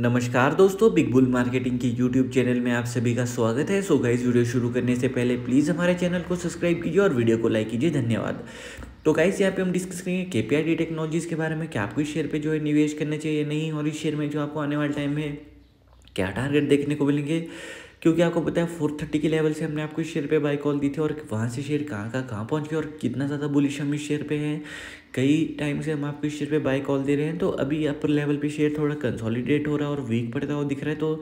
नमस्कार दोस्तों big bull marketing की यूट्यूब चैनल में आप सभी का स्वागत है सो गाइज वीडियो शुरू करने से पहले प्लीज़ हमारे चैनल को सब्सक्राइब कीजिए और वीडियो को लाइक कीजिए धन्यवाद तो गाइस यहाँ पे हम डिस्कस करेंगे के पी डी टेक्नोलॉजीज़ के बारे में क्या आपको इस शेयर पे जो है निवेश करना चाहिए नहीं और इस शेयर में जो आपको आने वाले टाइम में क्या टारगेट देखने को मिलेंगे क्योंकि आपको पता है फोर थर्टी के लेवल से हमने आपको शेयर पे बाई कॉल दी थी और वहाँ से शेयर कहाँ कहाँ कहाँ पहुँच गया और कितना ज़्यादा बुलिश हम इस शेयर पे हैं कई टाइम से हम आपको इस शेयर पे बाई कॉल दे रहे हैं तो अभी अपर लेवल पे शेयर थोड़ा कंसोलिडेट हो रहा है और वीक पड़ता हुआ दिख रहा है तो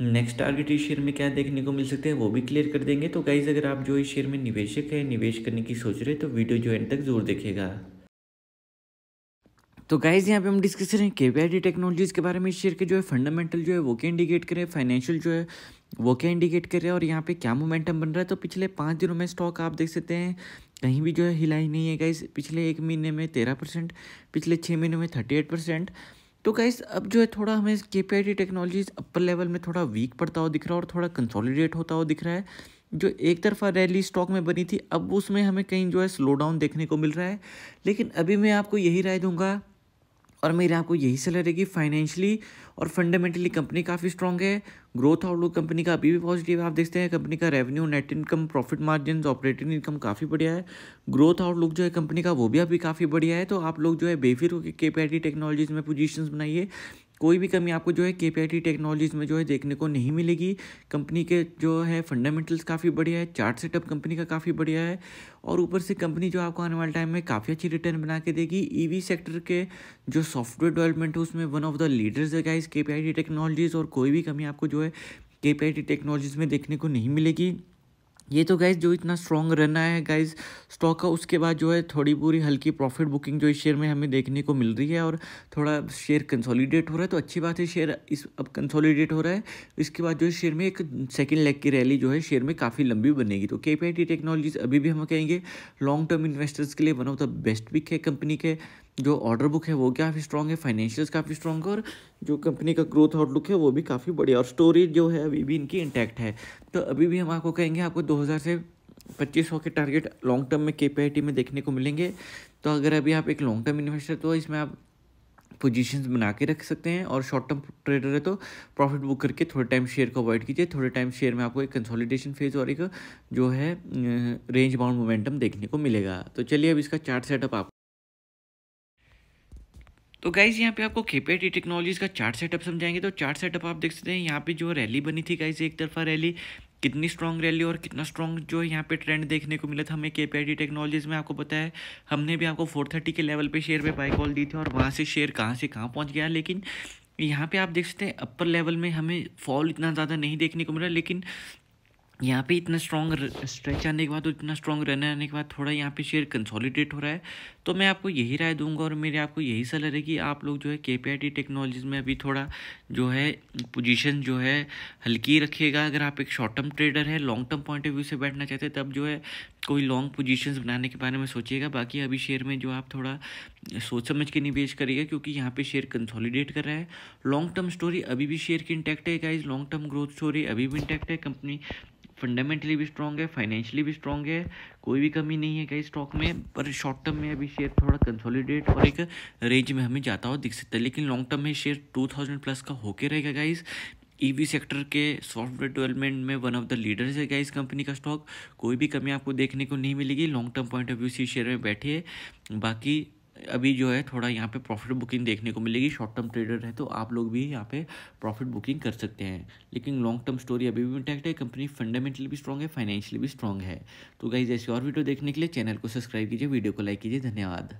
नेक्स्ट टारगेट इस शेयर में क्या देखने को मिल सकते हैं वो भी क्लियर कर देंगे तो गाइज़ अगर आप जो इस शेयर में निवेशक हैं निवेश करने की सोच रहे हैं तो वीडियो जो एंड तक जरूर देखेगा तो गाइज यहाँ पे हम डिस्कस करें के वी टेक्नोलॉजीज़ के बारे में शेयर के जो है फंडामेंटल जो है वो क्या इंडिकेट करें फाइनेंशियल जो है वो क्या इंडिकेट करें और यहाँ पे क्या मोमेंटम बन रहा है तो पिछले पाँच दिनों में स्टॉक आप देख सकते हैं कहीं भी जो है हिलाई नहीं है गाइज पिछले एक महीने में तेरह परसेंट पिछले छः महीने में थर्टी एट परसेंट तो गाइज अब जो है थोड़ा हमें K P I T technologies upper level में थोड़ा वीक पड़ता हुआ दिख रहा है और थोड़ा कंसोलिडेट होता हुआ दिख रहा है जो एक तरफा रैली स्टॉक में बनी थी अब उसमें हमें कहीं जो है स्लो डाउन देखने को मिल रहा है लेकिन अभी मैं आपको यही राय दूंगा और मेरे आपको यही सलाह रहेगी फाइनेंशियली और फंडामेंटली कंपनी काफ़ी स्ट्रॉग है ग्रोथ आउटलुक कंपनी का अभी भी पॉजिटिव है आप देखते हैं कंपनी का revenue net income profit margin operating income काफ़ी बढ़िया है ग्रोथ आउटलुक जो है कंपनी का वो भी अभी काफ़ी बढ़िया है तो आप लोग जो है बेफिर होकर के पी टेक्नोलॉजीज़ में पोजिशन बनाइए कोई भी कमी आपको जो है के टेक्नोलॉजीज़ में जो है देखने को नहीं मिलेगी कंपनी के जो है फंडामेंटल्स काफ़ी बढ़िया है चार्ट सेटअप कंपनी का काफ़ी बढ़िया है और ऊपर से कंपनी जो आपको आने वाले टाइम में काफ़ी अच्छी रिटर्न बना के देगी ईवी e सेक्टर के जो सॉफ्टवेयर डेवलपमेंट है उसमें वन ऑफ द लीडर्स है गाइस के टेक्नोलॉजीज़ और कोई भी कमी आपको जो है के टेक्नोलॉजीज़ में देखने को नहीं मिलेगी ये तो गाइज जो इतना स्ट्रॉन्ग रहना है गाइज स्टॉक का उसके बाद जो है थोड़ी पूरी हल्की प्रॉफिट बुकिंग जो इस शेयर में हमें देखने को मिल रही है और थोड़ा शेयर कंसोलिडेट हो रहा है तो अच्छी बात है शेयर इस अब कंसोलिडेट हो रहा है इसके बाद जो है शेयर में एक सेकेंड लेग की रैली जो है शेयर में काफ़ी लंबी बनेगी तो के टेक्नोलॉजीज अभी भी हम कहेंगे लॉन्ग टर्म इन्वेस्टर्स के लिए one of the best pick है कंपनी के जो ऑर्डर बुक है वो काफ़ी स्ट्रॉन्ग है फाइनेंशियल्स काफ़ी स्ट्रॉन्ग है और जो कंपनी का ग्रोथ आउटलुक है वो भी काफ़ी बढ़िया और स्टोरेज जो है अभी भी इनकी इंटैक्ट है तो अभी भी हम आपको कहेंगे आपको 2000 से 2500 के टारगेट लॉन्ग टर्म में के में देखने को मिलेंगे तो अगर अभी आप एक लॉन्ग टर्म इन्वेस्टर तो इसमें आप पोजिशन बना के रख सकते हैं और शॉर्ट टर्म ट्रेडर है तो प्रॉफिट बुक करके थोड़े टाइम शेयर को अवॉइड कीजिए थोड़े टाइम शेयर में आपको एक कंसोलिडेशन फेज और एक जो है रेंज बाउंड मोमेंटम देखने को मिलेगा तो चलिए अब इसका चार्ट सेटअप आप तो गाइज़ यहाँ पे आपको टी टेक्नोलॉजीज़ का चार्ट सेटअप समझाएंगे तो चार्ट सेटअप आप देख सकते हैं यहाँ पे जो रैली बनी थी गाइज एक तरफा रैली कितनी स्ट्रॉन्ग रैली और कितना स्ट्रॉन्ग जो यहाँ पे ट्रेंड देखने को मिला था हमें के टेक्नोलॉजीज़ में आपको पता है हमने भी आपको 430 के लेवल पे शेयर पे बाय कॉल दी थी और वहाँ से शेयर कहाँ से कहाँ पहुँच गया लेकिन यहाँ पे आप देख सकते हैं अपर लेवल में हमें फॉल इतना ज़्यादा नहीं देखने को मिला लेकिन यहाँ पे इतना स्ट्रॉन्ग स्ट्रेच आने के बाद और इतना स्ट्रॉन्ग रन आने के बाद थोड़ा यहाँ पे शेयर कंसोलिडेट हो रहा है तो मैं आपको यही राय दूंगा और मेरे आपको यही सलाह है कि आप लोग जो है के पी टेक्नोलॉजीज़ में अभी थोड़ा जो है पोजीशन जो है हल्की रखिएगा अगर आप एक शॉर्ट टर्म ट्रेडर है long term point of view से बैठना चाहते हैं तब जो है कोई लॉन्ग पोजीशंस बनाने के बारे में सोचिएगा बाकी अभी शेयर में जो आप थोड़ा सोच समझ के निवेश करिएगा क्योंकि यहाँ पे शेयर कंसोलिडेट कर रहा है लॉन्ग टर्म स्टोरी अभी भी शेयर की इंटैक्ट है guys long term growth story अभी भी इंटैक्ट है कंपनी फंडामेंटली भी स्ट्रांग है फाइनेंशियली भी स्ट्रांग है कोई भी कमी नहीं है कई स्टॉक में पर शॉर्ट टर्म में अभी शेयर थोड़ा कंसोलिडेट और एक रेंज में हमें जाता हुआ दिख सकता है लेकिन लॉन्ग टर्म में शेयर टू थाउजेंड प्लस का होके रहेगा गाइस ईवी सेक्टर के सॉफ्टवेयर डेवलपमेंट में वन ऑफ द लीडर्स है गाइस कंपनी का स्टॉक कोई भी कमी आपको देखने को नहीं मिलेगी long term point of view से शेयर में बैठिए बाकी अभी जो है थोड़ा यहाँ पे प्रॉफिट बुकिंग देखने को मिलेगी शॉर्ट टर्म ट्रेडर है तो आप लोग भी यहाँ पे प्रॉफिट बुकिंग कर सकते हैं लेकिन लॉन्ग टर्म स्टोरी अभी भी इंटैक्ट है कंपनी फंडामेंटली भी स्ट्रॉग है फाइनेंशियली भी स्ट्रॉग है तो गाइज ऐसी और वीडियो देखने के लिए चैनल को सब्सक्राइब कीजिए वीडियो को लाइक कीजिए धन्यवाद